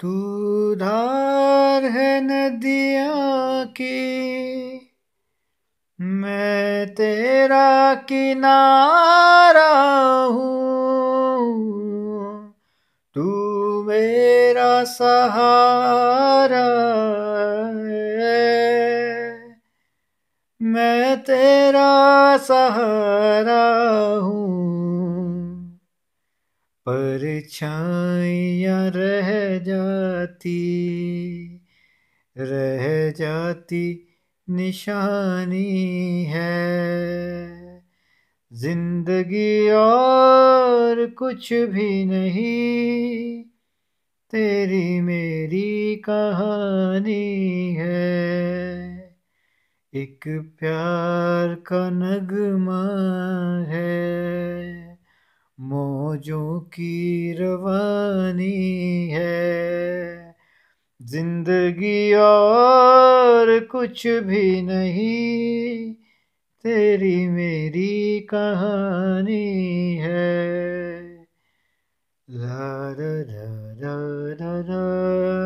तू धार है नदिया की मैं तेरा किनारा हूँ तू मेरा सहारा है मैं तेरा सहारा हूँ परछाइयाँ रह जाती रह जाती निशानी है जिंदगी और कुछ भी नहीं तेरी मेरी कहानी है एक प्यार का नगमा जो की रवानी है जिंदगी और कुछ भी नहीं तेरी मेरी कहानी है ला रा रा रा रा